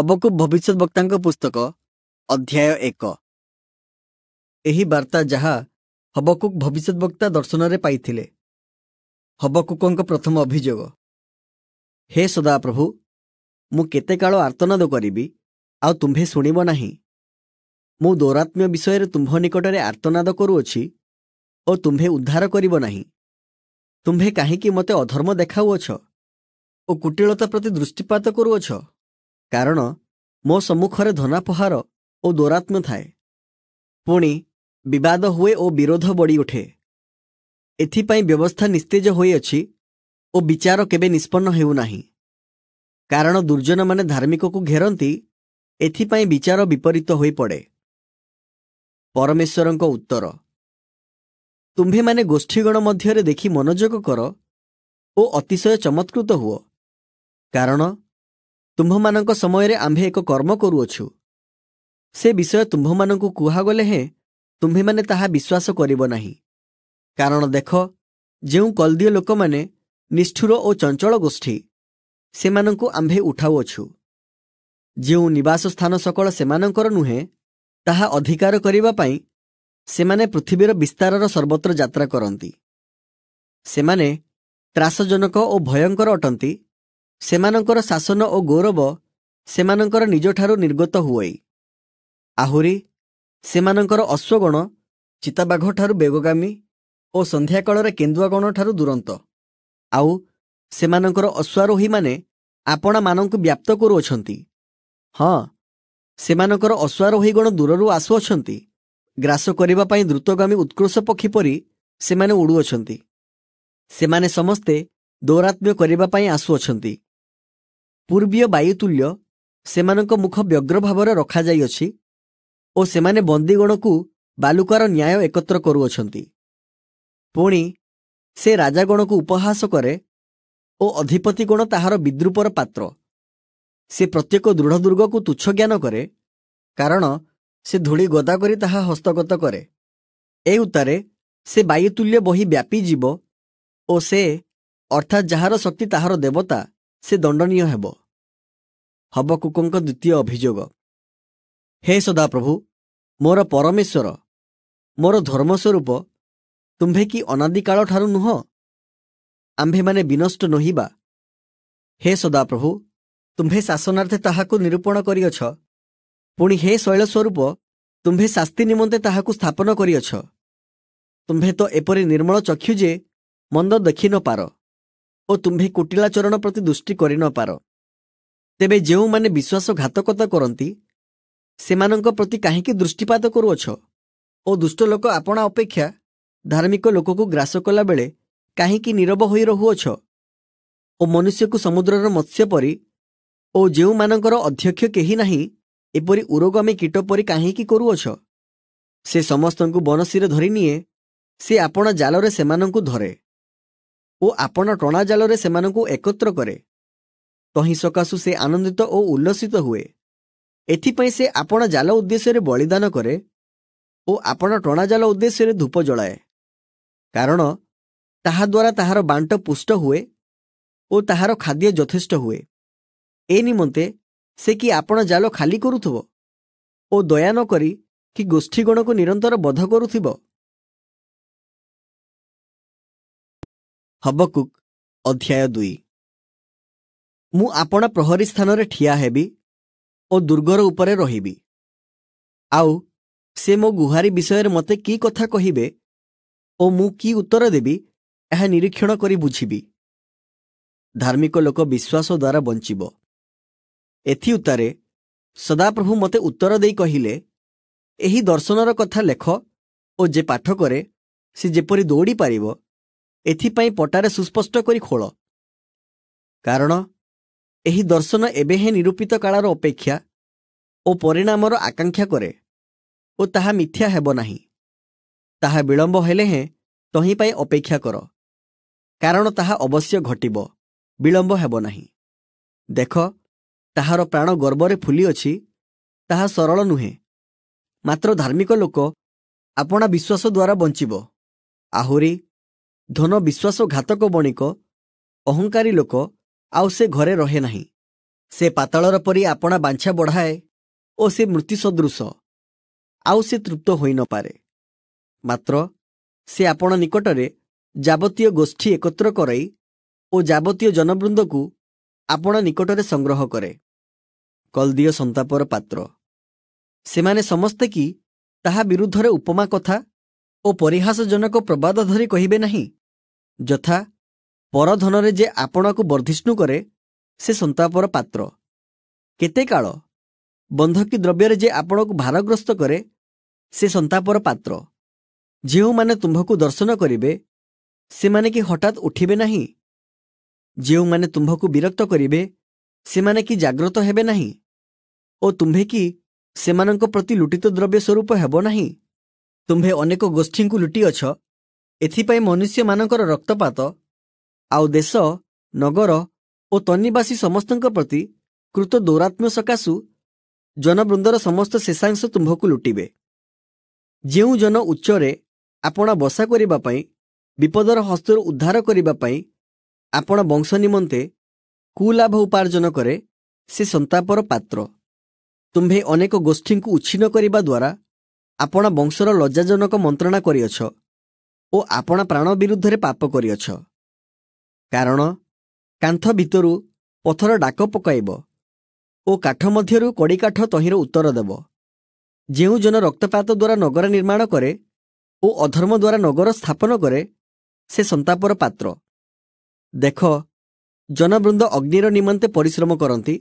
ହବକୁବ ଭବିଷ୍ୟତ ବକ୍ତାଙ୍କ ପୁସ୍ତକ ଅଧ୍ୟାୟ ଏକ ଏହି ବାର୍ତ୍ତା ଯାହା ହବକୁକ୍ ଭବିଷ୍ୟତ ବକ୍ତା ଦର୍ଶନରେ ପାଇଥିଲେ ହବକୁକଙ୍କ ପ୍ରଥମ ଅଭିଯୋଗ ହେ ସଦା ପ୍ରଭୁ ମୁଁ କେତେ କାଳ ଆର୍ତ୍ତନାଦ କରିବି ଆଉ ତୁମ୍ଭେ ଶୁଣିବ ନାହିଁ ମୁଁ ଦୌରାତ୍ମ୍ୟ ବିଷୟରେ ତୁମ୍ଭ ନିକଟରେ ଆର୍ତ୍ତନାଦ କରୁଅଛି ଓ ତୁମ୍ଭେ ଉଦ୍ଧାର କରିବ ନାହିଁ ତୁମ୍ଭେ କାହିଁକି ମୋତେ ଅଧର୍ମ ଦେଖାଉଅଛ ଓ କୁଟିଳତା ପ୍ରତି ଦୃଷ୍ଟିପାତ କରୁଅଛ କାରଣ ମୋ ସମ୍ମୁଖରେ ଧନାପହାର ଓ ଦୌରାତ୍ମ୍ୟ ଥାଏ ପୁଣି ବିବାଦ ହୁଏ ଓ ବିରୋଧ ବଢ଼ି ଉଠେ ଏଥିପାଇଁ ବ୍ୟବସ୍ଥା ନିସ୍ତେଜ ହୋଇଅଛି ଓ ବିଚାର କେବେ ନିଷ୍ପନ୍ନ ହେଉନାହିଁ କାରଣ ଦୁର୍ଜନମାନେ ଧାର୍ମିକକୁ ଘେରନ୍ତି ଏଥିପାଇଁ ବିଚାର ବିପରୀତ ହୋଇପଡ଼େ ପରମେଶ୍ୱରଙ୍କ ଉତ୍ତର ତୁମ୍ଭେମାନେ ଗୋଷ୍ଠୀଗଣ ମଧ୍ୟରେ ଦେଖି ମନୋଯୋଗ କର ଓ ଅତିଶୟ ଚମତ୍କୃତ ହୁଅ କାରଣ ତୁମ୍ଭମାନଙ୍କ ସମୟରେ ଆମ୍ଭେ ଏକ କର୍ମ କରୁଅଛୁ ସେ ବିଷୟ ତୁମ୍ଭମାନଙ୍କୁ କୁହାଗଲେ ହେଁ ତୁମ୍ଭେମାନେ ତାହା ବିଶ୍ୱାସ କରିବ ନାହିଁ କାରଣ ଦେଖ ଯେଉଁ କଲଦିଓ ଲୋକମାନେ ନିଷ୍ଠୁର ଓ ଚଞ୍ଚଳ ଗୋଷ୍ଠୀ ସେମାନଙ୍କୁ ଆମ୍ଭେ ଉଠାଉଅଛୁ ଯେଉଁ ନିବାସ ସ୍ଥାନ ସକଳ ସେମାନଙ୍କର ନୁହେଁ ତାହା ଅଧିକାର କରିବା ପାଇଁ ସେମାନେ ପୃଥିବୀର ବିସ୍ତାରର ସର୍ବତ୍ର ଯାତ୍ରା କରନ୍ତି ସେମାନେ ତ୍ରାସଜନକ ଓ ଭୟଙ୍କର ଅଟନ୍ତି ସେମାନଙ୍କର ଶାସନ ଓ ଗୌରବ ସେମାନଙ୍କର ନିଜଠାରୁ ନିର୍ଗତ ହୁଏ ଆହୁରି ସେମାନଙ୍କର ଅଶ୍ୱଗଣ ଚିତାବାଘଠାରୁ ବେଗଗାମୀ ଓ ସନ୍ଧ୍ୟା କାଳରେ କେନ୍ଦୁଆଗଣଠାରୁ ଦୂରନ୍ତ ଆଉ ସେମାନଙ୍କର ଅଶ୍ୱାରୋହୀମାନେ ଆପଣାମାନଙ୍କୁ ବ୍ୟାପ୍ତ କରୁଅଛନ୍ତି ହଁ ସେମାନଙ୍କର ଅଶ୍ୱାରୋହୀଗଣ ଦୂରରୁ ଆସୁଅଛନ୍ତି ଗ୍ରାସ କରିବା ପାଇଁ ଦ୍ରୁତଗାମୀ ଉତ୍କୃଷ୍ଟ ପକ୍ଷୀ ପରି ସେମାନେ ଉଡ଼ୁଅଛନ୍ତି ସେମାନେ ସମସ୍ତେ ଦୌରାତ୍ମ୍ୟ କରିବା ପାଇଁ ଆସୁଅଛନ୍ତି ପୂର୍ବୀୟ ବାୟୁତୁଲ୍ୟ ସେମାନଙ୍କ ମୁଖ ବ୍ୟଗ୍ର ଭାବରେ ରଖାଯାଇଅଛି ଓ ସେମାନେ ବନ୍ଦୀଗଣକୁ ବାଲୁକାର ନ୍ୟାୟ ଏକତ୍ର କରୁଅଛନ୍ତି ପୁଣି ସେ ରାଜାଗଣକୁ ଉପହାସ କରେ ଓ ଅଧିପତିଗଣ ତାହାର ବିଦ୍ରୁପର ପାତ୍ର ସେ ପ୍ରତ୍ୟେକ ଦୃଢ଼ଦୁର୍ଗକୁ ତୁଚ୍ଛ ଜ୍ଞାନ କରେ କାରଣ ସେ ଧୂଳି ଗଦା କରି ତାହା ହସ୍ତଗତ କରେ ଏ ଉତ୍ତାରେ ସେ ବାୟୁତୁଲ୍ୟ ବହି ବ୍ୟାପିଯିବ ଓ ସେ ଅର୍ଥାତ୍ ଯାହାର ଶକ୍ତି ତାହାର ଦେବତା ସେ ଦଣ୍ଡନୀୟ ହେବ ହବକୁକଙ୍କ ଦ୍ୱିତୀୟ ଅଭିଯୋଗ ହେ ସଦାପ୍ରଭୁ ମୋର ପରମେଶ୍ୱର ମୋର ଧର୍ମସ୍ୱରୂପ ତୁମ୍ଭେ କି ଅନାଦିକାଳଠାରୁ ନୁହଁ ଆମ୍ଭେମାନେ ବିନଷ୍ଟ ନୋହିବା ହେ ସଦାପ୍ରଭୁ ତୁମ୍ଭେ ଶାସନାର୍ଥେ ତାହାକୁ ନିରୂପଣ କରିଅଛ ପୁଣି ହେ ଶୈଳସ୍ୱରୂପ ତୁମ୍ଭେ ଶାସ୍ତି ନିମନ୍ତେ ତାହାକୁ ସ୍ଥାପନ କରିଅଛ ତୁମ୍ଭେ ତ ଏପରି ନିର୍ମଳ ଚକ୍ଷୁ ଯେ ମନ୍ଦ ଦେଖି ନପାର ଓ ତୁମ୍ଭେ କୁଟିଳାଚରଣ ପ୍ରତି ଦୃଷ୍ଟି କରିନପାର ତେବେ ଯେଉଁମାନେ ବିଶ୍ୱାସଘାତକତା କରନ୍ତି ସେମାନଙ୍କ ପ୍ରତି କାହିଁକି ଦୃଷ୍ଟିପାତ କରୁଅଛ ଓ ଦୁଷ୍ଟ ଲୋକ ଆପଣା ଅପେକ୍ଷା ଧାର୍ମିକ ଲୋକକୁ ଗ୍ରାସ କଲାବେଳେ କାହିଁକି ନିରବ ହୋଇ ରହୁଅଛ ଓ ମନୁଷ୍ୟକୁ ସମୁଦ୍ରର ମତ୍ସ୍ୟ ପରି ଓ ଯେଉଁମାନଙ୍କର ଅଧ୍ୟକ୍ଷ କେହି ନାହିଁ ଏପରି ଉରୋଗାମୀ କୀଟ ପରି କାହିଁକି କରୁଅଛ ସେ ସମସ୍ତଙ୍କୁ ବନଶୀରେ ନିଏ ସେ ଆପଣା ଜାଲରେ ସେମାନଙ୍କୁ ଧରେ ଓ ଆପଣା ଟଣା ଜାଲରେ ସେମାନଙ୍କୁ ଏକତ୍ର କରେ ତହିଁ ସକାଶୁ ସେ ଆନନ୍ଦିତ ଓ ଉଲ୍ଲସିତ ହୁଏ ଏଥିପାଇଁ ସେ ଆପଣା ଜାଲ ଉଦ୍ଦେଶ୍ୟରେ ବଳିଦାନ କରେ ଓ ଆପଣା ଟଣା ଜାଲ ଉଦ୍ଦେଶ୍ୟରେ ଧୂପ ଜଳାଏ କାରଣ ତାହାଦ୍ୱାରା ତାହାର ବାଣ୍ଟ ପୁଷ୍ଟ ହୁଏ ଓ ତାହାର ଖାଦ୍ୟ ଯଥେଷ୍ଟ ହୁଏ ଏ ନିମନ୍ତେ ସେ କି ଆପଣ ଜାଲ ଖାଲି କରୁଥିବ ଓ ଦୟା ନ କରି କି ଗୋଷ୍ଠୀଗଣକୁ ନିରନ୍ତର ବଧ କରୁଥିବ ହବକୁକ୍ ଅଧ୍ୟାୟ ଦୁଇ ମୁଁ ଆପଣ ପ୍ରହରୀ ସ୍ଥାନରେ ଠିଆ ହେବି ଓ ଦୁର୍ଗର ଉପରେ ରହିବି ଆଉ ସେ ମୋ ଗୁହାରୀ ବିଷୟରେ ମୋତେ କି କଥା କହିବେ ଓ ମୁଁ କି ଉତ୍ତର ଦେବି ଏହା ନିରୀକ୍ଷଣ କରି ବୁଝିବି ଧାର୍ମିକ ଲୋକ ବିଶ୍ୱାସ ଦ୍ୱାରା ବଞ୍ଚିବ ଏଥିଉତାରେ ସଦାପ୍ରଭୁ ମୋତେ ଉତ୍ତର ଦେଇ କହିଲେ ଏହି ଦର୍ଶନର କଥା ଲେଖ ଓ ଯେ ପାଠ କରେ ସେ ଯେପରି ଦୌଡ଼ି ପାରିବ ଏଥିପାଇଁ ପଟାରେ ସୁସ୍ପଷ୍ଟ କରି ଖୋଳ କାରଣ ଏହି ଦର୍ଶନ ଏବେ ହିଁ ନିରୂପିତ କାଳର ଅପେକ୍ଷା ଓ ପରିଣାମର ଆକାଂକ୍ଷା କରେ ଓ ତାହା ମିଥ୍ୟା ହେବ ନାହିଁ ତାହା ବିଳମ୍ବ ହେଲେ ହେଁ ତହିଁ ପାଇଁ ଅପେକ୍ଷା କର କାରଣ ତାହା ଅବଶ୍ୟ ଘଟିବ ବିଳମ୍ବ ହେବ ନାହିଁ ଦେଖ ତାହାର ପ୍ରାଣ ଗର୍ବରେ ଫୁଲିଅଛି ତାହା ସରଳ ନୁହେଁ ମାତ୍ର ଧାର୍ମିକ ଲୋକ ଆପଣା ବିଶ୍ୱାସ ଦ୍ୱାରା ବଞ୍ଚିବ ଆହୁରି ଧନ ବିଶ୍ୱାସ ବଣିକ ଅହଙ୍କାରୀ ଲୋକ ଆଉ ସେ ଘରେ ରହେ ନାହିଁ ସେ ପାତାଳର ପରି ଆପଣା ବାଞ୍ଛା ବଢ଼ାଏ ଓ ସେ ମୃତ୍ୟୁ ସଦୃଶ ଆଉ ସେ ତୃପ୍ତ ହୋଇନପାରେ ମାତ୍ର ସେ ଆପଣ ନିକଟରେ ଯାବତୀୟ ଗୋଷ୍ଠୀ ଏକତ୍ର କରାଇ ଓ ଯାବତୀୟ ଜନବୃନ୍ଦକୁ ଆପଣ ନିକଟରେ ସଂଗ୍ରହ କରେ କଲଦୀୟ ସନ୍ତାପର ପାତ୍ର ସେମାନେ ସମସ୍ତେ କି ତାହା ବିରୁଦ୍ଧରେ ଉପମା କଥା ଓ ପରିହାସଜନକ ପ୍ରବାଦ ଧରି କହିବେ ନାହିଁ ଯଥା ପରଧନରେ ଯେ ଆପଣାକୁ ବର୍ଦ୍ଧିଷ୍ଣୁ କରେ ସେ ସନ୍ତାପର ପାତ୍ର କେତେ କାଳ ବନ୍ଧକୀ ଦ୍ରବ୍ୟରେ ଯେ ଆପଣଙ୍କୁ ଭାରଗ୍ରସ୍ତ କରେ ସେ ସନ୍ତାପର ପାତ୍ର ଯେଉଁମାନେ ତୁମ୍ଭକୁ ଦର୍ଶନ କରିବେ ସେମାନେ କି ହଠାତ୍ ଉଠିବେ ନାହିଁ ଯେଉଁମାନେ ତୁମ୍ଭକୁ ବିରକ୍ତ କରିବେ ସେମାନେ କି ଜାଗ୍ରତ ହେବେ ନାହିଁ ଓ ତୁମ୍ଭେ କି ସେମାନଙ୍କ ପ୍ରତି ଲୁଟିତ ଦ୍ରବ୍ୟ ସ୍ୱରୂପ ହେବ ନାହିଁ ତୁମ୍ଭେ ଅନେକ ଗୋଷ୍ଠୀଙ୍କୁ ଲୁଟିଅଛ ଏଥିପାଇଁ ମନୁଷ୍ୟମାନଙ୍କର ରକ୍ତପାତ ଆଉ ଦେଶ ନଗର ଓ ତନିବାସୀ ସମସ୍ତଙ୍କ ପ୍ରତି କୃତ ଦୌରାତ୍ମ୍ୟ ସକାଶୁ ଜନବୃନ୍ଦର ସମସ୍ତ ଶେଷାଂଶ ତୁମ୍ଭକୁ ଲୁଟିବେ ଯେଉଁ ଜନ ଉଚ୍ଚରେ ଆପଣ ବସା କରିବା ପାଇଁ ବିପଦର ହସ୍ତରୁ ଉଦ୍ଧାର କରିବା ପାଇଁ ଆପଣ ବଂଶ ନିମନ୍ତେ କୁଲାଭ ଉପାର୍ଜନ କରେ ସେ ସନ୍ତାପର ପାତ୍ର ତୁମ୍ଭେ ଅନେକ ଗୋଷ୍ଠୀଙ୍କୁ ଉଚ୍ଛିନ୍ନ କରିବା ଦ୍ୱାରା ଆପଣ ବଂଶର ଲଜ୍ଜାଜନକ ମନ୍ତ୍ରଣା କରିଅଛ ଓ ଆପଣା ପ୍ରାଣ ବିରୁଦ୍ଧରେ ପାପ କରିଅଛ କାରଣ କାନ୍ଥ ଭିତରୁ ପଥର ଡାକ ପକାଇବ ଓ କାଠ ମଧ୍ୟରୁ କଡ଼ିକାଠ ତହିଁର ଉତ୍ତର ଦେବ ଯେଉଁ ଜଣ ରକ୍ତପାତ ଦ୍ୱାରା ନଗର ନିର୍ମାଣ କରେ ଓ ଅଧର୍ମ ଦ୍ୱାରା ନଗର ସ୍ଥାପନ କରେ ସେ ସନ୍ତାପର ପାତ୍ର ଦେଖ ଜନବୃନ୍ଦ ଅଗ୍ନିର ନିମନ୍ତେ ପରିଶ୍ରମ କରନ୍ତି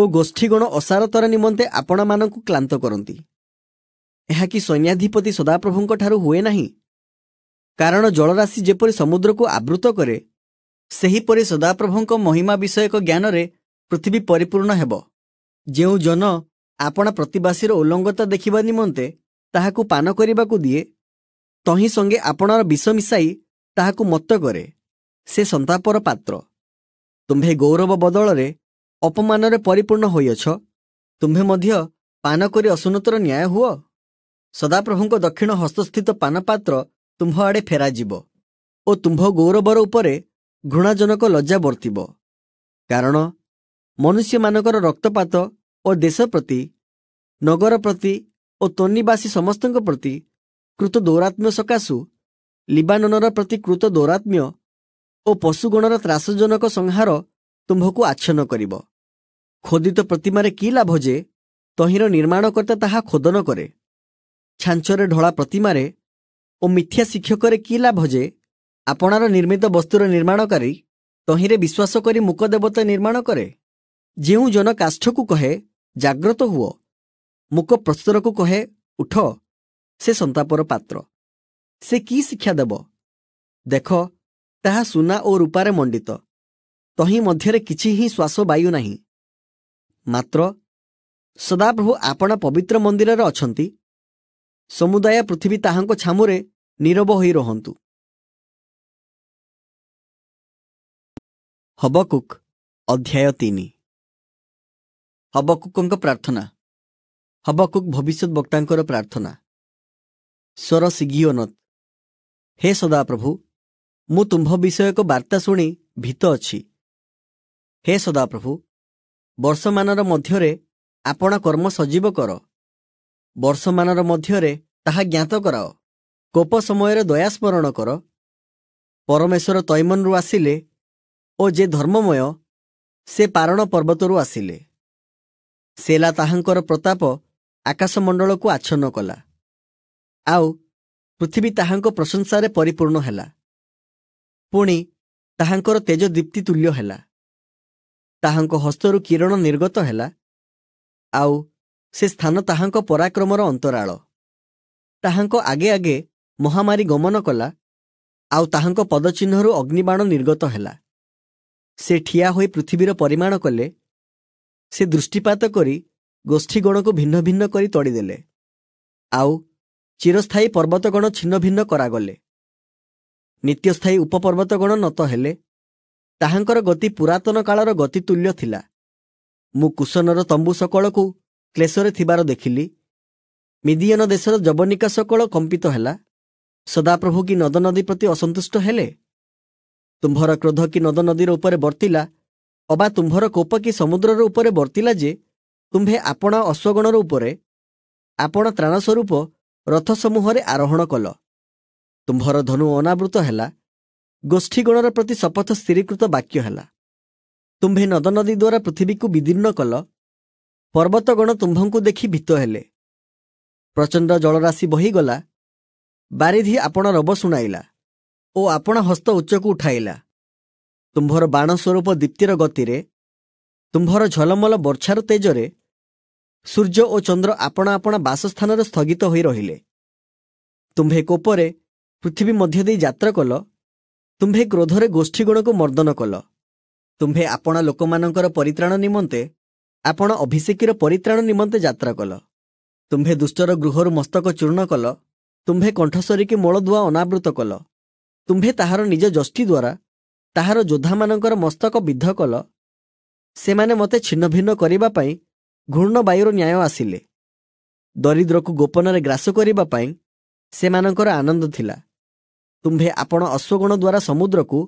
ଓ ଗୋଷ୍ଠୀଗଣ ଅସାରତର ନିମନ୍ତେ ଆପଣମାନଙ୍କୁ କ୍ଳାନ୍ତ କରନ୍ତି ଏହାକି ସୈନ୍ୟାଧିପତି ସଦାପ୍ରଭୁଙ୍କଠାରୁ ହୁଏ ନାହିଁ କାରଣ ଜଳରାଶି ଯେପରି ସମୁଦ୍ରକୁ ଆବୃତ କରେ ସେହିପରି ସଦାପ୍ରଭୁଙ୍କ ମହିମା ବିଷୟକ ଜ୍ଞାନରେ ପୃଥିବୀ ପରିପୂର୍ଣ୍ଣ ହେବ ଯେଉଁ ଜନ ଆପଣା ପ୍ରତିବାସୀର ଉଲ୍ଲଙ୍ଗତା ଦେଖିବା ନିମନ୍ତେ ତାହାକୁ ପାନ କରିବାକୁ ଦିଏ ତହିଁ ସଙ୍ଗେ ଆପଣାର ବିଷ ମିଶାଇ ତାହାକୁ ମତ କରେ ସେ ସନ୍ତାପର ପାତ୍ର ତୁମ୍ଭେ ଗୌରବ ବଦଳରେ ଅପମାନରେ ପରିପୂର୍ଣ୍ଣ ହୋଇଅଛ ତୁମ୍ଭେ ମଧ୍ୟ ପାନ କରି ଅସୁନତର ନ୍ୟାୟ ହୁଅ ସଦାପ୍ରଭୁଙ୍କ ଦକ୍ଷିଣ ହସ୍ତସ୍ଥିତ ପାନପାତ୍ର ତୁମ୍ଭ ଆଡ଼େ ଫେରାଯିବ ଓ ତୁମ୍ଭ ଗୌରବର ଉପରେ ଘୃଣାଜନକ ଲଜ୍ଜା ବର୍ତ୍ତିବ କାରଣ ମନୁଷ୍ୟମାନଙ୍କର ରକ୍ତପାତ ଓ ଦେଶ ପ୍ରତି ନଗର ପ୍ରତି ଓ ତନିବାସୀ ସମସ୍ତଙ୍କ ପ୍ରତି କୃତ ଦୌରାତ୍ମ୍ୟ ସକାଶୁ ଲିବାନନର ପ୍ରତି କୃତ ଦୌରାତ୍ମ୍ୟ ଓ ପଶୁଗଣର ତ୍ରାସଜନକ ସଂହାର ତୁମ୍ଭକୁ ଆଚ୍ଛନ୍ନ କରିବ ଖୋଦିତ ପ୍ରତିମାରେ କି ଲାଭ ଯେ ତହିଁର ନିର୍ମାଣକର୍ତ୍ତା ତାହା ଖୋଦନ କରେ ଛାଞ୍ଚରେ ଢଳା ପ୍ରତିମାରେ ଓ ମିଥ୍ୟା ଶିକ୍ଷକରେ କି ଲାଭ ଯେ ଆପଣାର ନିର୍ମିତ ବସ୍ତୁର ନିର୍ମାଣକାରୀ ତହିଁରେ ବିଶ୍ୱାସ କରି ମୁକଦେବତେ ନିର୍ମାଣ କରେ ଯେଉଁ ଜନ କାଷ୍ଠକୁ କହେ ଜାଗ୍ରତ ହୁଅ ମୁକ ପ୍ରସ୍ତରକୁ କହେ ଉଠ ସେ ସନ୍ତାପର ପାତ୍ର ସେ କି ଶିକ୍ଷା ଦେବ ଦେଖ ତାହା ସୁନା ଓ ରୂପାରେ ମଣ୍ଡିତ ତହିଁ ମଧ୍ୟରେ କିଛି ହିଁ ଶ୍ୱାସ ବାୟୁ ନାହିଁ ମାତ୍ର ସଦାପ୍ରଭୁ ଆପଣା ପବିତ୍ର ମନ୍ଦିରରେ ଅଛନ୍ତି ସମୁଦାୟ ପୃଥିବୀ ତାହାଙ୍କ ଛାମୁରେ ନିରବ ହୋଇ ରହନ୍ତୁ ହବକୁକ୍ ଅଧ୍ୟାୟ ତିନି ହବକୁକଙ୍କ ପ୍ରାର୍ଥନା ହବକୁକ୍ ଭବିଷ୍ୟତ ବକ୍ତାଙ୍କର ପ୍ରାର୍ଥନା ସ୍ୱର ସିଗିଓନତ୍ ହେ ସଦାପ୍ରଭୁ ମୁଁ ତୁମ୍ଭ ବିଷୟ ଏକ ବାର୍ତ୍ତା ଶୁଣି ଭୀତ ଅଛି ହେ ସଦାପ୍ରଭୁ ବର୍ଷମାନର ମଧ୍ୟରେ ଆପଣ କର୍ମ ସଜୀବ କର ବର୍ଷମାନର ମଧ୍ୟରେ ତାହା ଜ୍ଞାତ କରାଅ କୋପ ସମୟରେ ଦୟାସ୍ମରଣ କର ପରମେଶ୍ୱର ତୈମନରୁ ଆସିଲେ ଓ ଯେ ଧର୍ମମୟ ସେ ପାରଣ ପର୍ବତରୁ ଆସିଲେ ସେଲା ତାହାଙ୍କର ପ୍ରତାପ ଆକାଶମଣ୍ଡଳକୁ ଆଚ୍ଛନ୍ନ କଲା ଆଉ ପୃଥିବୀ ତାହାଙ୍କ ପ୍ରଶଂସାରେ ପରିପୂର୍ଣ୍ଣ ହେଲା ପୁଣି ତାହାଙ୍କର ତେଜ ଦୀପ୍ତି ତୁଲ୍ୟ ହେଲା ତାହାଙ୍କ ହସ୍ତରୁ କିରଣ ନିର୍ଗତ ହେଲା ଆଉ ସେ ସ୍ଥାନ ତାହାଙ୍କ ପରାକ୍ରମର ଅନ୍ତରାଳ ତାହାଙ୍କ ଆଗେ ଆଗେ ମହାମାରୀ ଗମନ କଲା ଆଉ ତାହାଙ୍କ ପଦଚିହ୍ନରୁ ଅଗ୍ନିବାଣ ନିର୍ଗତ ହେଲା ସେ ଠିଆ ହୋଇ ପୃଥିବୀର ପରିମାଣ କଲେ ସେ ଦୃଷ୍ଟିପାତ କରି ଗୋଷ୍ଠୀଗଣକୁ ଭିନ୍ନ ଭିନ୍ନ କରି ତଡ଼ିଦେଲେ ଆଉ ଚିରସ୍ଥାୟୀ ପର୍ବତଗଣ ଛିନ୍ନ ଭିନ୍ନ କରାଗଲେ ନିତ୍ୟସ୍ଥାୟୀ ଉପପର୍ବତଗଣ ନତ ହେଲେ ତାହାଙ୍କର ଗତି ପୁରାତନ କାଳର ଗତି ତୁଲ୍ୟ ଥିଲା ମୁଁ କୁଶନର ତମ୍ବୁ ସକଳକୁ କ୍ଲେଶରେ ଥିବାର ଦେଖିଲି ମିଦିୟନ ଦେଶର ଯବନିକା ସକଳ କମ୍ପିତ ହେଲା ସଦାପ୍ରଭୁ କି ନଦନଦୀ ପ୍ରତି ଅସନ୍ତୁଷ୍ଟ ହେଲେ ତୁମ୍ଭର କ୍ରୋଧ କି ନଦ ନଦୀର ଉପରେ ବର୍ତ୍ତିଲା ଅବା ତୁମ୍ଭର କୋପ କି ସମୁଦ୍ରର ଉପରେ ବର୍ତ୍ତିଲା ଯେ ତୁମ୍ଭେ ଆପଣ ଅଶ୍ୱଗଣର ଉପରେ ଆପଣ ତ୍ରାଣସ୍ୱରୂପ ରଥ ସମୂହରେ ଆରୋହଣ କଲ ତୁମ୍ଭର ଧନୁ ଅନାବୃତ ହେଲା ଗୋଷ୍ଠୀଗଣର ପ୍ରତି ଶପଥ ସ୍ଥିରୀକୃତ ବାକ୍ୟ ହେଲା ତୁମ୍ଭେ ନଦନଦୀ ଦ୍ୱାରା ପୃଥିବୀକୁ ବିଦୀର୍ଣ୍ଣ କଲ ପର୍ବତଗଣ ତୁମ୍ଭଙ୍କୁ ଦେଖି ଭୀତ ହେଲେ ପ୍ରଚଣ୍ଡ ଜଳରାଶି ବହିଗଲା ବାରିଧି ଆପଣ ରବ ଶୁଣାଇଲା ଓ ଆପଣା ହସ୍ତ ଉଚ୍ଚକୁ ଉଠାଇଲା ତୁମ୍ଭର ବାଣ ସ୍ୱରୂପ ଦୀପ୍ତିର ଗତିରେ ତୁମ୍ଭର ଝଲମଲ ବର୍ଷାର ତେଜରେ ସୂର୍ଯ୍ୟ ଓ ଚନ୍ଦ୍ର ଆପଣା ଆପଣା ବାସସ୍ଥାନରେ ସ୍ଥଗିତ ହୋଇ ରହିଲେ ତୁମ୍ଭେ କୋପରେ ପୃଥିବୀ ମଧ୍ୟ ଦେଇ ଯାତ୍ରା କଲ ତୁମ୍ଭେ କ୍ରୋଧରେ ଗୋଷ୍ଠୀଗୁଣକୁ ମର୍ଦ୍ଦନ କଲ ତୁମ୍ଭେ ଆପଣା ଲୋକମାନଙ୍କର ପରିତ୍ରାଣ ନିମନ୍ତେ ଆପଣ ଅଭିଷେକୀର ପରିତ୍ରାଣ ନିମନ୍ତେ ଯାତ୍ରା କଲ ତୁମ୍ଭେ ଦୁଷ୍ଟର ଗୃହରୁ ମସ୍ତକ ଚୂର୍ଣ୍ଣ କଲ ତୁମ୍ଭେ କଣ୍ଠସରିକି ମୂଳଦୁଆ ଅନାବୃତ କଲ ତୁମ୍ଭେ ତାହାର ନିଜ ଯଷ୍ଟି ଦ୍ୱାରା ତାହାର ଯୋଦ୍ଧାମାନଙ୍କର ମସ୍ତକ ବିଦ୍ଧ କଲ ସେମାନେ ମୋତେ ଛିନ୍ନ ଭିନ୍ନ କରିବା ପାଇଁ ଘୂର୍ଣ୍ଣବାୟୁର ନ୍ୟାୟ ଆସିଲେ ଦରିଦ୍ରକୁ ଗୋପନରେ ଗ୍ରାସ କରିବା ପାଇଁ ସେମାନଙ୍କର ଆନନ୍ଦ ଥିଲା ତୁମ୍ଭେ ଆପଣ ଅଶ୍ୱଗୁଣ ଦ୍ୱାରା ସମୁଦ୍ରକୁ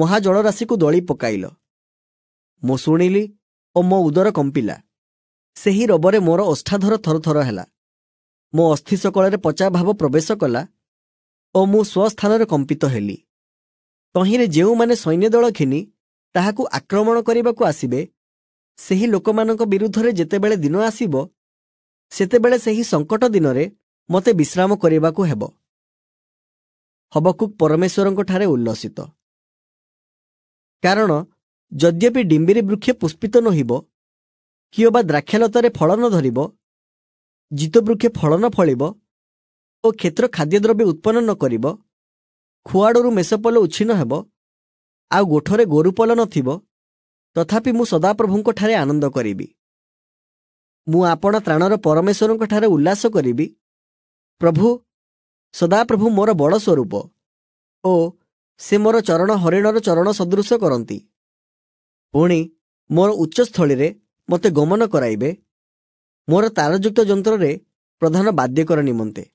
ମହାଜଳରାଶିକୁ ଦଳି ପକାଇଲ ମୁଁ ଶୁଣିଲି ଓ ମୋ ଉଦର କମ୍ପିଲା ସେହି ରବରେ ମୋର ଅଷ୍ଟାଧର ଥରଥର ହେଲା ମୋ ଅସ୍ଥି ସକଳରେ ପଚା ଭାବ ପ୍ରବେଶ କଲା ଓ ମୁଁ ସ୍ୱସ୍ଥାନରେ କମ୍ପିତ ହେଲି ତହିଁରେ ଯେଉଁମାନେ ସୈନ୍ୟଦଳ ଘିନି ତାହାକୁ ଆକ୍ରମଣ କରିବାକୁ ଆସିବେ ସେହି ଲୋକମାନଙ୍କ ବିରୁଦ୍ଧରେ ଯେତେବେଳେ ଦିନ ଆସିବ ସେତେବେଳେ ସେହି ସଙ୍କଟ ଦିନରେ ମୋତେ ବିଶ୍ରାମ କରିବାକୁ ହେବ ହବକୁକ୍ ପରମେଶ୍ୱରଙ୍କଠାରେ ଉଲ୍ଲସିତ କାରଣ ଯଦ୍ୟପି ଡିମ୍ବିରି ବୃକ୍ଷ ପୁଷ୍ପିତ ନହିବ କିଓ ବା ଦ୍ରାକ୍ଷାଲତାରେ ନ ଧରିବ ଜିତବୃକ୍ଷ ଫଳନ ଫଳିବ ଓ କ୍ଷେତ୍ର ଖାଦ୍ୟ ଦ୍ରବ୍ୟ ଉତ୍ପନ୍ନ ନ କରିବ ଖୁଆଡ଼ରୁ ମେଷପଲ ଉଚ୍ଛିନ୍ନ ହେବ ଆଉ ଗୋଠରେ ଗୋରୁପଲ ନଥିବ ତଥାପି ମୁଁ ସଦାପ୍ରଭୁଙ୍କଠାରେ ଆନନ୍ଦ କରିବି ମୁଁ ଆପଣ ତ୍ରାଣର ପରମେଶ୍ୱରଙ୍କଠାରେ ଉଲ୍ଲାସ କରିବି ପ୍ରଭୁ ସଦାପ୍ରଭୁ ମୋର ବଡ଼ ସ୍ୱରୂପ ଓ ସେ ମୋର ଚରଣ ହରିଣର ଚରଣ ସଦୃଶ କରନ୍ତି ପୁଣି ମୋର ଉଚ୍ଚସ୍ଥଳୀରେ ମୋତେ ଗମନ କରାଇବେ ମୋର ତାରଯୁକ୍ତ ଯନ୍ତ୍ରରେ ପ୍ରଧାନ ବାଦ୍ୟକର ନିମନ୍ତେ